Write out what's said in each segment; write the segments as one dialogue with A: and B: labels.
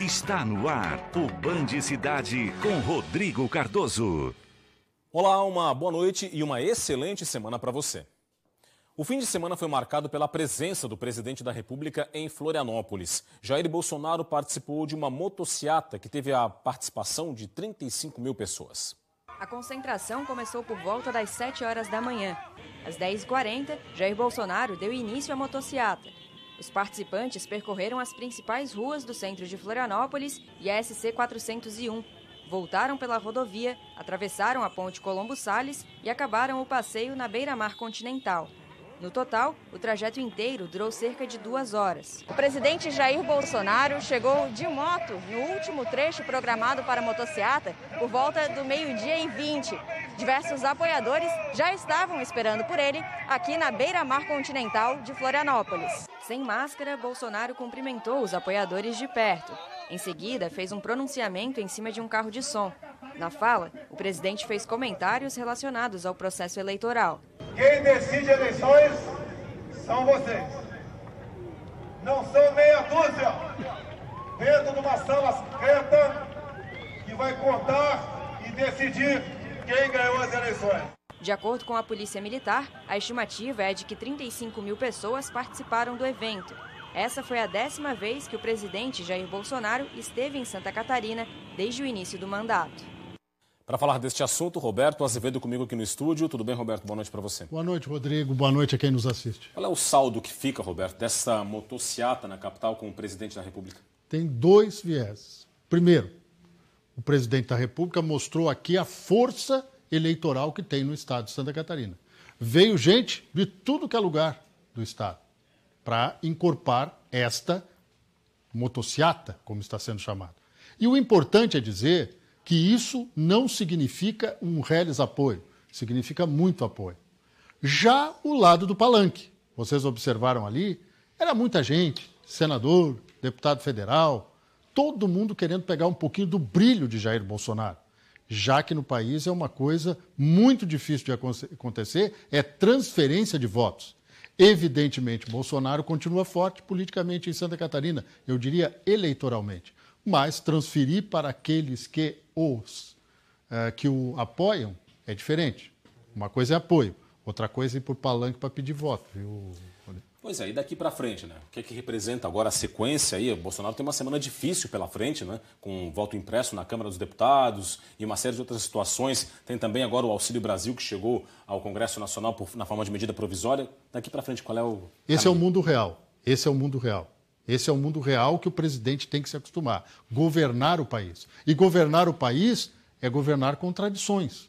A: Está no ar o Band Cidade com Rodrigo Cardoso. Olá, uma boa noite e uma excelente semana para você. O fim de semana foi marcado pela presença do presidente da República em Florianópolis. Jair Bolsonaro participou de uma motociata que teve a participação de 35 mil pessoas.
B: A concentração começou por volta das 7 horas da manhã. Às 10h40, Jair Bolsonaro deu início à motociata os participantes percorreram as principais ruas do centro de Florianópolis e a SC 401, voltaram pela rodovia, atravessaram a ponte Colombo Sales e acabaram o passeio na beira-mar continental. No total, o trajeto inteiro durou cerca de duas horas. O presidente Jair Bolsonaro chegou de moto no último trecho programado para a motociata por volta do meio-dia e 20. Diversos apoiadores já estavam esperando por ele aqui na beira-mar continental de Florianópolis. Sem máscara, Bolsonaro cumprimentou os apoiadores de perto. Em seguida, fez um pronunciamento em cima de um carro de som. Na fala, o presidente fez comentários relacionados ao processo eleitoral.
C: Quem decide eleições são vocês. Não são meia dúzia dentro de uma sala secreta que vai contar e decidir quem ganhou as eleições.
B: De acordo com a Polícia Militar, a estimativa é de que 35 mil pessoas participaram do evento. Essa foi a décima vez que o presidente Jair Bolsonaro esteve em Santa Catarina desde o início do mandato.
A: Para falar deste assunto, Roberto Azevedo comigo aqui no estúdio. Tudo bem, Roberto? Boa noite para você.
C: Boa noite, Rodrigo. Boa noite a quem nos assiste.
A: Qual é o saldo que fica, Roberto, dessa motociata na capital com o presidente da República?
C: Tem dois vieses. Primeiro, o presidente da República mostrou aqui a força eleitoral que tem no estado de Santa Catarina. Veio gente de tudo que é lugar do estado para incorporar esta motociata, como está sendo chamado. E o importante é dizer que isso não significa um reles apoio, significa muito apoio. Já o lado do palanque, vocês observaram ali, era muita gente, senador, deputado federal, todo mundo querendo pegar um pouquinho do brilho de Jair Bolsonaro já que no país é uma coisa muito difícil de acontecer, é transferência de votos. Evidentemente, Bolsonaro continua forte politicamente em Santa Catarina, eu diria eleitoralmente, mas transferir para aqueles que os uh, que o apoiam é diferente. Uma coisa é apoio, outra coisa é ir por palanque para pedir voto, viu?
A: Pois é, e daqui para frente, né? O que é que representa agora a sequência aí? O Bolsonaro tem uma semana difícil pela frente, né? Com voto impresso na Câmara dos Deputados e uma série de outras situações. Tem também agora o Auxílio Brasil que chegou ao Congresso Nacional por, na forma de medida provisória. Daqui para
C: frente, qual é o Esse é o mundo real. Esse é o mundo real. Esse é o mundo real que o presidente tem que se acostumar. Governar o país. E governar o país é governar contradições.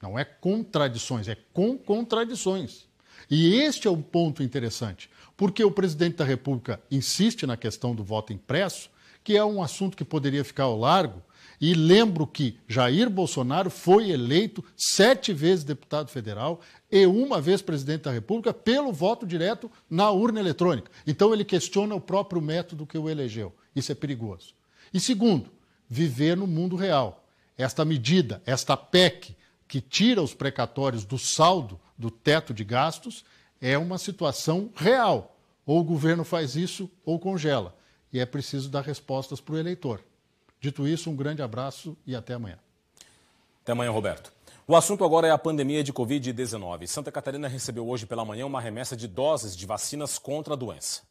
C: Não é contradições, é com contradições. E este é um ponto interessante, porque o presidente da República insiste na questão do voto impresso, que é um assunto que poderia ficar ao largo. E lembro que Jair Bolsonaro foi eleito sete vezes deputado federal e uma vez presidente da República pelo voto direto na urna eletrônica. Então ele questiona o próprio método que o elegeu. Isso é perigoso. E segundo, viver no mundo real. Esta medida, esta PEC, que tira os precatórios do saldo do teto de gastos, é uma situação real. Ou o governo faz isso ou congela. E é preciso dar respostas para o eleitor. Dito isso, um grande abraço e até amanhã. Até
A: amanhã, Roberto. O assunto agora é a pandemia de Covid-19. Santa Catarina recebeu hoje pela manhã uma remessa de doses de vacinas contra a doença.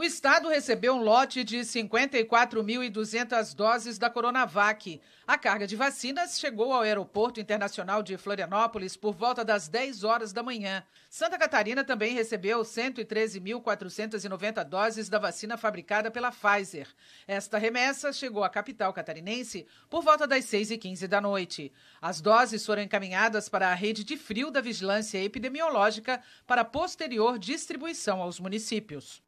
A: O estado recebeu um lote de 54.200 doses da Coronavac. A carga de vacinas chegou ao Aeroporto Internacional de Florianópolis por volta das 10 horas da manhã. Santa Catarina também recebeu 113.490 doses da vacina fabricada pela Pfizer. Esta remessa chegou à capital catarinense por volta das 6h15 da noite. As doses foram encaminhadas para a rede de frio da vigilância epidemiológica para posterior distribuição aos municípios.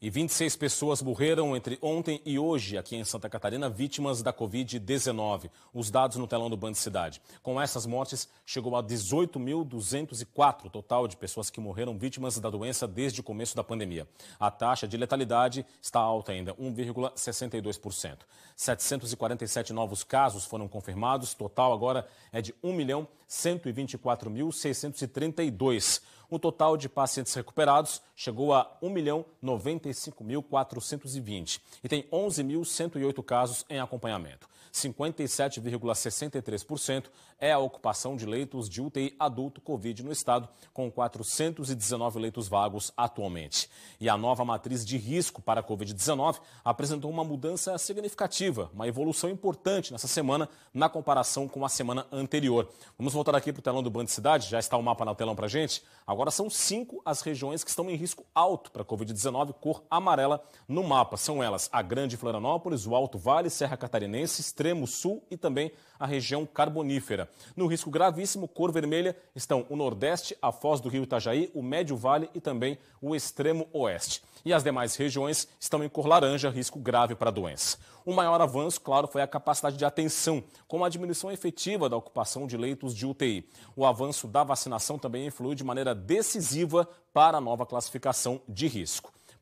A: E 26 pessoas morreram entre ontem e hoje aqui em Santa Catarina, vítimas da Covid-19. Os dados no telão do Band Cidade. Com essas mortes, chegou a 18.204 total de pessoas que morreram vítimas da doença desde o começo da pandemia. A taxa de letalidade está alta ainda, 1,62%. 747 novos casos foram confirmados, total agora é de 1.124.632. O total de pacientes recuperados chegou a 1.095.420 e tem 11.108 casos em acompanhamento. 57,63% é a ocupação de leitos de UTI adulto Covid no estado, com 419 leitos vagos atualmente. E a nova matriz de risco para a Covid-19 apresentou uma mudança significativa, uma evolução importante nessa semana na comparação com a semana anterior. Vamos voltar aqui para o telão do Band Cidade, já está o mapa na telão para a gente. Agora Agora são cinco as regiões que estão em risco alto para a Covid-19, cor amarela no mapa. São elas a Grande Florianópolis, o Alto Vale, Serra Catarinense, Extremo Sul e também a região carbonífera. No risco gravíssimo, cor vermelha, estão o Nordeste, a Foz do Rio Itajaí, o Médio Vale e também o Extremo Oeste. E as demais regiões estão em cor laranja, risco grave para a doença. O maior avanço, claro, foi a capacidade de atenção, com a diminuição efetiva da ocupação de leitos de UTI. O avanço da vacinação também influiu de maneira decisiva para a nova classificação de risco.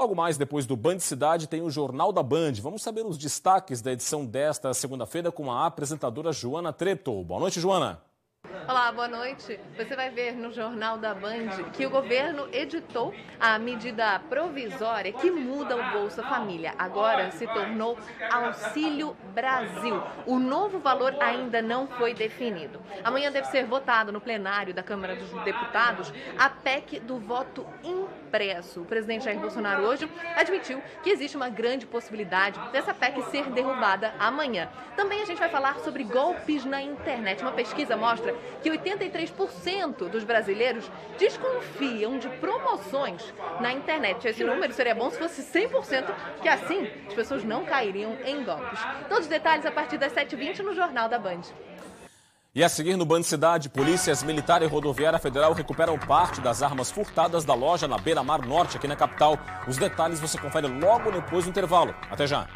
A: Logo mais, depois do Band Cidade, tem o Jornal da Band. Vamos saber os destaques da edição desta segunda-feira com a apresentadora Joana Treto. Boa noite, Joana.
B: Olá, boa noite. Você vai ver no Jornal da Band que o governo editou a medida provisória que muda o Bolsa Família. Agora se tornou Auxílio Brasil. O novo valor ainda não foi definido. Amanhã deve ser votado no plenário da Câmara dos Deputados a PEC do voto impresso. O presidente Jair Bolsonaro hoje admitiu que existe uma grande possibilidade dessa PEC ser derrubada amanhã. Também a gente vai falar sobre golpes na internet. Uma pesquisa mostra que 83% dos brasileiros desconfiam de promoções na internet. Esse número seria bom se fosse 100%, que assim as pessoas não cairiam em golpes. Todos os detalhes a partir das 7h20 no Jornal da Band.
A: E a seguir no Band Cidade, polícias militar e rodoviária federal recuperam parte das armas furtadas da loja na Beira Mar Norte, aqui na capital. Os detalhes você confere logo depois do intervalo. Até já!